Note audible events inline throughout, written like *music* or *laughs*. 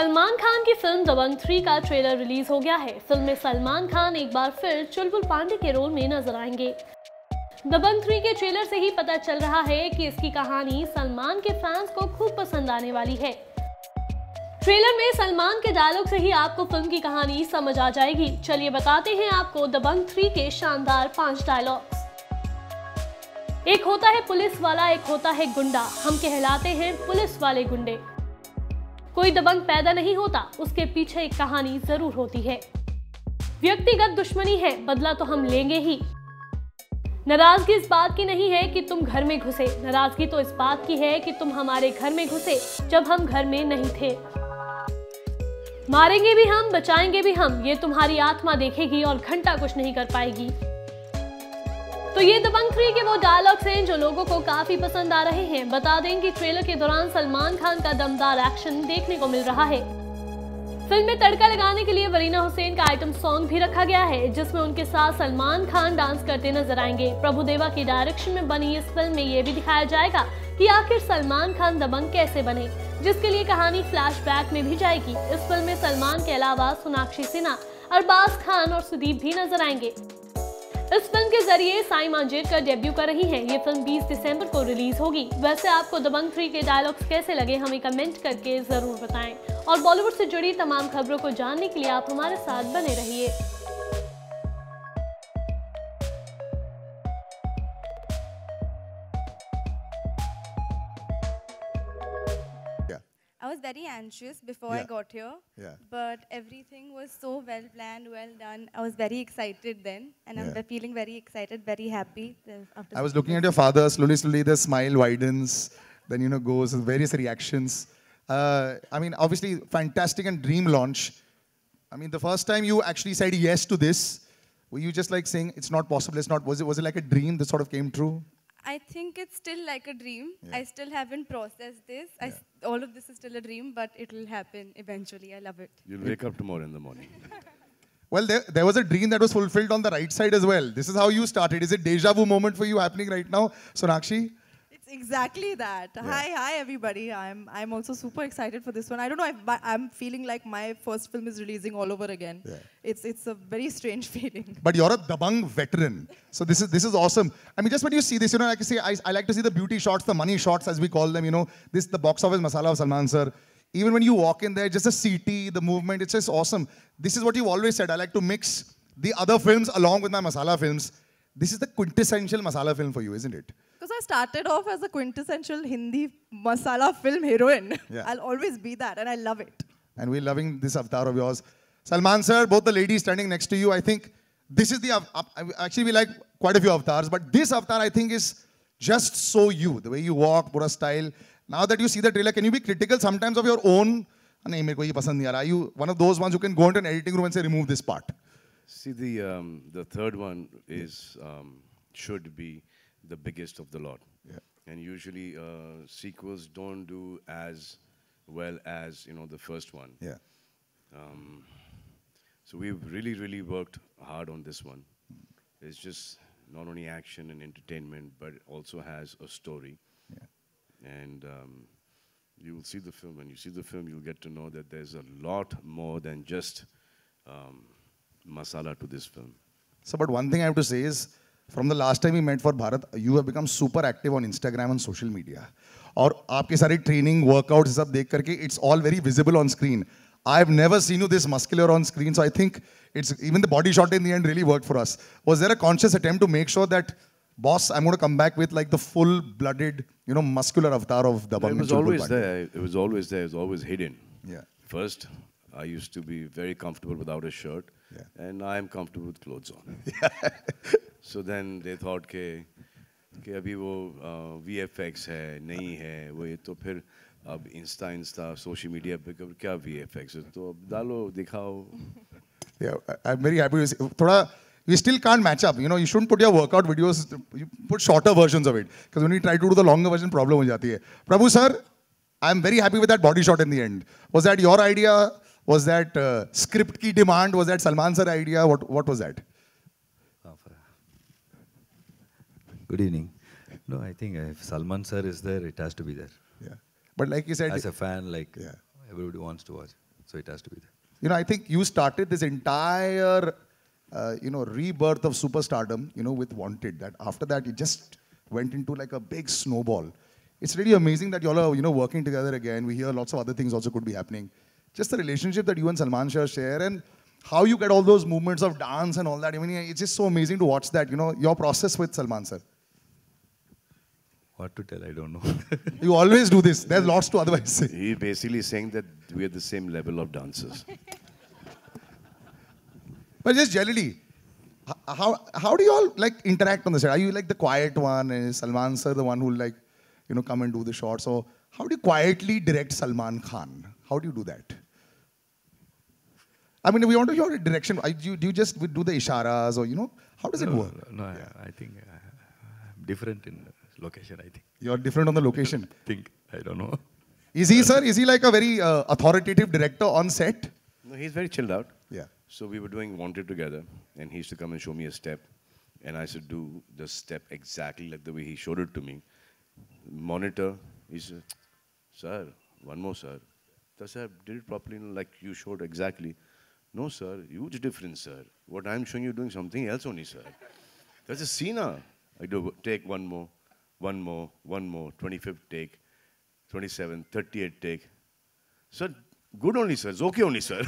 सलमान खान की film Dabangg three का trailer release हो गया है फिल्म में सलमान खान एक बार फिर चुलबुल पांडे के रोल में नजर आएंगे दबंग थ्री के ट्रेलर से ही पता चल रहा है कि इसकी कहानी सलमान के फैंस को खूब पसंद आने वाली है ट्रेलर में सलमान के डायलॉग से ही आपको फिल्म की कहानी समझ आ जाएगी चलिए बताते हैं आपको दबंग थ्री के शानदार पांच डायलॉग एक होता है पुलिस वाला एक होता है गुंडा हम कहलाते हैं पुलिस वाले गुंडे कोई दबंग पैदा नहीं होता उसके पीछे एक कहानी जरूर होती है व्यक्तिगत दुश्मनी है बदला तो हम लेंगे ही नाराजगी इस बात की नहीं है कि तुम घर में घुसे नाराजगी तो इस बात की है कि तुम हमारे घर में घुसे जब हम घर में नहीं थे मारेंगे भी हम बचाएंगे भी हम ये तुम्हारी आत्मा देखेगी और घंटा कुछ नहीं कर पाएगी तो ये दबंग थ्री के वो डायलॉग्स हैं जो लोगों को काफी पसंद आ रहे हैं बता दें कि ट्रेलर के दौरान सलमान खान का दमदार एक्शन देखने को मिल रहा है फिल्म में तड़का लगाने के लिए वरीना हुसैन का आइटम सॉन्ग भी रखा गया है जिसमें उनके साथ सलमान खान डांस करते नजर आएंगे प्रभुदेवा के डायरेक्शन में बनी इस फिल्म में ये भी दिखाया जाएगा कि आखिर सलमान खान दबंग कैसे बने जिसके लिए कहानी फ्लैशबैक में भी जाएगी इस फिल्म में सलमान के अलावा सोनाक्षी सिन्हा अरबाज खान और सुदीप भी नजर आएंगे इस फिल्म के जरिए साई मांजेरकर डेब्यू कर रही हैं। ये फिल्म 20 दिसंबर को रिलीज होगी वैसे आपको दबंग थ्री के डायलॉग्स कैसे लगे हमें कमेंट करके जरूर बताएं और बॉलीवुड से जुड़ी तमाम खबरों को जानने के लिए आप हमारे साथ बने रहिए I was very anxious before yeah. I got here. Yeah. But everything was so well planned, well done. I was very excited then, and yeah. I'm feeling very excited, very happy. After I was looking at your father. Slowly, slowly, the smile widens. Then you know goes various reactions. Uh, I mean, obviously, fantastic and dream launch. I mean, the first time you actually said yes to this, were you just like saying it's not possible? It's not. Was it was it like a dream that sort of came true? think it's still like a dream. Yeah. I still haven't processed this. Yeah. all of this is still a dream, but it'll happen eventually. I love it. You'll wake up tomorrow in the morning. *laughs* well, there, there was a dream that was fulfilled on the right side as well. This is how you started. Is it deja vu moment for you happening right now, Sonakshi? exactly that. Yeah. Hi, hi, everybody. I'm I'm also super excited for this one. I don't know. i I'm feeling like my first film is releasing all over again. Yeah. It's it's a very strange *laughs* feeling. But you're a Dabang veteran, so this is this is awesome. I mean, just when you see this, you know, like I say, I, I like to see the beauty shots, the money shots, as we call them. You know, this the box office masala of Salman sir. Even when you walk in there, just the CT, the movement, it's just awesome. This is what you've always said. I like to mix the other films along with my masala films. This is the quintessential masala film for you, isn't it? Because I started off as a quintessential Hindi masala film heroine. Yeah. I'll always be that, and I love it. And we're loving this avatar of yours. Salman sir, both the ladies standing next to you, I think this is the, actually we like quite a few avatars, but this avatar I think is just so you, the way you walk, pura style. Now that you see the trailer, can you be critical sometimes of your own? Are you one of those ones who can go into an editing room and say, remove this part? See the um, the third one is um, should be the biggest of the lot. Yeah. And usually uh, sequels don't do as well as you know the first one. Yeah. Um, so we've really, really worked hard on this one. Mm. It's just not only action and entertainment, but it also has a story. Yeah. And um, you will see the film. When you see the film, you'll get to know that there's a lot more than just um, masala to this film. So, but one thing I have to say is from the last time we met for Bharat, you have become super active on Instagram and social media. और आपके सारे training, workouts सब देख it's all very visible on screen. I've never seen you this muscular on screen, so I think it's even the body shot in the end really worked for us. Was there a conscious attempt to make sure that boss, I'm going to come back with the full blooded, you know, muscular avatar of the. It was always there. It was always there. It was always hidden. Yeah. First, I used to be very comfortable without a shirt, yeah. and I am comfortable with clothes on. *laughs* so then they thought okay, कि अभी वो VFX F x है नहीं है वो ये तो फिर अब इंस्टा इंस्टा सोशल मीडिया पे Yeah, I, I'm very happy. Thoda, we still can't match up. You know, you shouldn't put your workout videos, you put shorter versions of it. Because when you try to do the longer version, problem ho jati hai. Prabhu sir, I'm very happy with that body shot in the end. Was that your idea? Was that uh, script ki demand? Was that Salman sir idea? What, what was that? Uh, good evening. No, I think uh, if Salman sir is there, it has to be there. Yeah. But like you said... As a fan, like, yeah. everybody wants to watch. So it has to be there. You know, I think you started this entire, uh, you know, rebirth of superstardom, you know, with Wanted. That after that, it just went into like a big snowball. It's really amazing that y'all are, you know, working together again. We hear lots of other things also could be happening just the relationship that you and Salman Shah share and how you get all those movements of dance and all that. I mean, it's just so amazing to watch that, you know, your process with Salman sir. What to tell, I don't know. *laughs* you always do this. There's lots to otherwise say. He's basically saying that we're the same level of dancers. *laughs* but just generally, how, how do you all like interact on the set? Are you like the quiet one and Salman sir the one who like, you know, come and do the shots? So how do you quietly direct Salman Khan? How do you do that? I mean, we want to hear direction. Do you, do you just do the isharas or, you know, how does no, it work? No, no yeah. I think uh, I'm different in location, I think. You're different on the location? I *laughs* think, I don't know. Is he, sir, is he like a very uh, authoritative director on set? No, he's very chilled out. Yeah. So we were doing Wanted together, and he used to come and show me a step, and I should do the step exactly like the way he showed it to me. Monitor, he said, sir, one more, sir. sir did it properly, like you showed exactly. No, sir, huge difference, sir. What I'm showing you doing something else only, sir. That's a Sina. I do take one more, one more, one more, 25th take, 27th, 38th take. Sir, good only, sir. It's okay only, sir.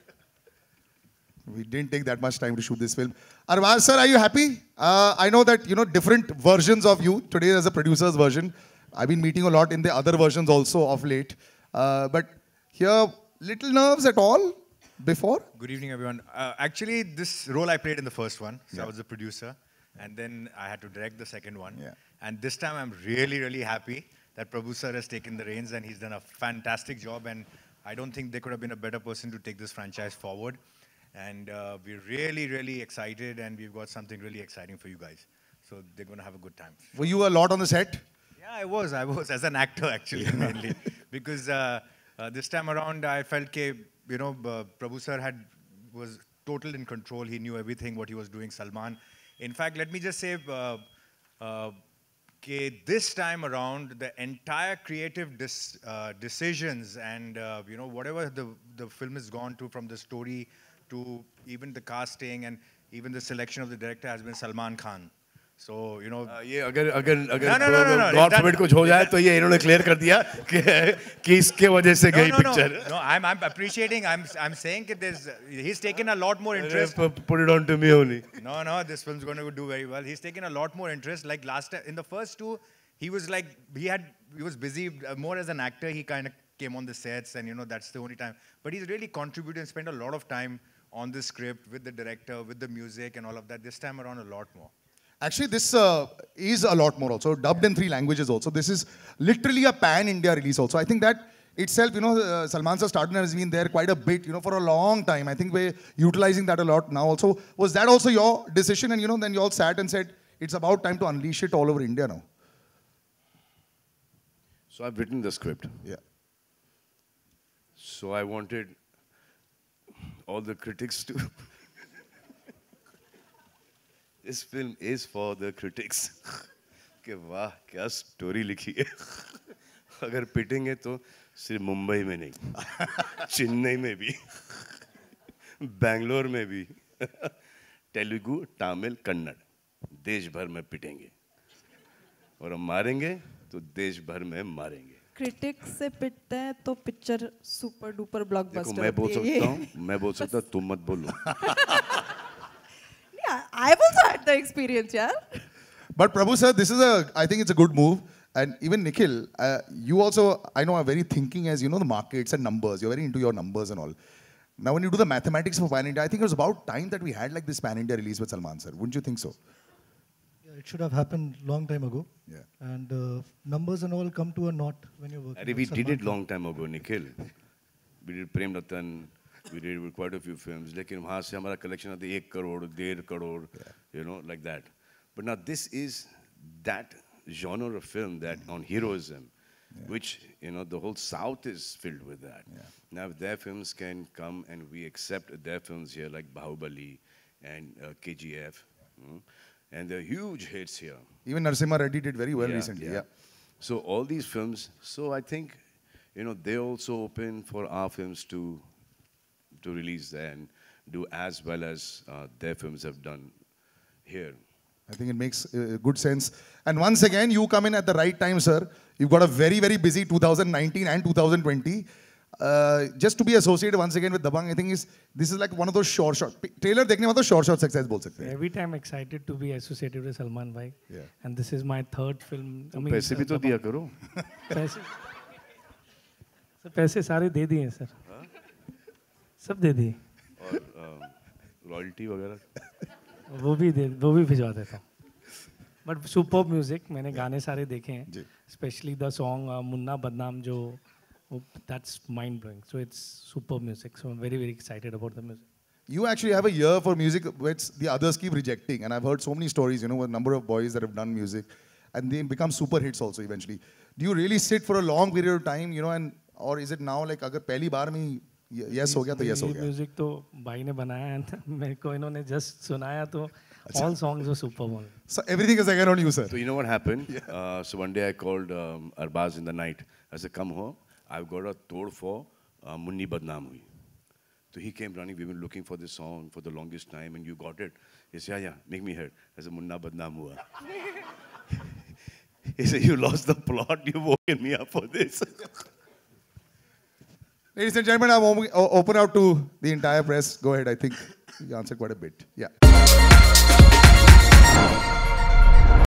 *laughs* we didn't take that much time to shoot this film. Arvaz sir, are you happy? Uh, I know that, you know, different versions of you. Today as a producer's version. I've been meeting a lot in the other versions also of late. Uh, but here, little nerves at all? before? Good evening, everyone. Uh, actually, this role I played in the first one, so yeah. I was the producer, and then I had to direct the second one. Yeah. And this time, I'm really, really happy that Prabhu sir has taken the reins and he's done a fantastic job. And I don't think there could have been a better person to take this franchise forward. And uh, we're really, really excited, and we've got something really exciting for you guys. So they're going to have a good time. Were you a lot on the set? Yeah, I was. I was as an actor actually mainly *laughs* because uh, uh, this time around I felt that you know, uh, Prabhu sir had, was total in control. He knew everything, what he was doing, Salman. In fact, let me just say, uh, uh, this time around, the entire creative uh, decisions and, uh, you know, whatever the, the film has gone to from the story to even the casting and even the selection of the director has been Salman Khan. So, you know, uh, ye, agar, agar, agar, no, no, no, no, no. God that, forbid, kuch ho jaya, to ye inhone clear kar diya ki, ki iske wajah se gayi no, picture. No, I'm, appreciating. I'm, saying that there's, he's taken a lot more interest. Put it on to me only. No, no, this film is going to do very well. He's taken a lot more interest. Like last, in the first two, he was like, he had, he was busy uh, more as an actor. He kind of came on the sets and, you know, that's the only time. But he's really contributed and spent a lot of time on the script with the director, with the music and all of that. This time around, a lot more. Actually, this uh, is a lot more also, dubbed in three languages also. This is literally a pan-India release also. I think that itself, you know, uh, Salman has been there quite a bit, you know, for a long time. I think we're utilizing that a lot now also. Was that also your decision? And, you know, then you all sat and said, it's about time to unleash it all over India now. So I've written the script. Yeah. So I wanted all the critics to this film is for the critics के वाह क्या story लिखी है *laughs* अगर पिटेंगे तो सिर्फ मुंबई में नहीं *laughs* चेन्नई में भी *laughs* बेंगलोर में भी तेलुगु तमिल कन्नड़ देश भर में पिटेंगे और हम मारेंगे तो देश भर में मारेंगे क्रिटिक्स से पिटते हैं तो पिक्चर सुपर डुपर ब्लॉकबस्टर मैं बोल सकता हूँ मैं बोल सकता तुम मत बोलो the experience, yeah? But Prabhu sir, this is a, I think it's a good move. And even Nikhil, uh, you also, I know, are very thinking as you know the markets and numbers. You're very into your numbers and all. Now, when you do the mathematics for Pan India, I think it was about time that we had like this Pan India release with Salman sir. Wouldn't you think so? it should have happened long time ago. Yeah. And uh, numbers and all come to a knot when you're working. Arre, we did it long time ago, Nikhil. We did Prem Ratan, we did with quite a few films. लेकिन वहाँ से हमारा collection आते एक crore, डेढ़ crore, you know, like that. But now this is that genre of film that mm-hmm. on heroism, yeah. which you know the whole South is filled with that. Yeah. Now if their films can come and we accept their films here like Bahubali and uh, KGF, mm, and they're huge hits here. Even Narsimha Reddy did very well recently. Yeah. So all these films. So I think you know they also open for our films to to release there and do as well as uh, their films have done here. I think it makes uh, good sense. And once again, you come in at the right time, sir. You've got a very, very busy 2019 and 2020. Uh, just to be associated once again with Dabang, I think is this is like one of those short short. Trailer देखने में short short shot success बोल सकते हैं. Every time excited to be associated with Salman bhai. Yeah. And this is my third film. I mean, पैसे भी तो दिया करो. पैसे. पैसे सारे दे दिए हैं sir. सब दे दिए रॉयल्टी वगैरह वो भी दे वो भी भिजवा देता हूँ बट सुपर म्यूजिक मैंने गाने सारे देखे हैं स्पेशली द सॉन्ग मुन्ना बदनाम जो that's mind blowing. So it's super music so I'm very very excited about the music. You actually have a year for music which the others keep rejecting, and I've heard so many stories. You know, a number of boys that have done music, and they become super hits also eventually. Do you really sit for a long period of time? You know, and or is it now like अगर पहली बार में yes हो गया तो yes हो गया music तो भाई ने बनाया है *laughs* मेरे को इन्होंने जस्ट सुनाया तो ऑल सॉन्ग्स आर सुपर बोल so everything is again on you sir so you know what happened so one day I called Arbaaz in the night I said come home I have got a तोड़ for Munni Badnaam Hui तो he came running we were looking for this song for the longest time and you got it is yeah yeah make me hurt as a Munna Badnaam Hua He said, You lost the plot, you woken me up for this. *laughs* Ladies and gentlemen, I'm open out to the entire press. Go ahead. I think you answered quite a bit. Yeah.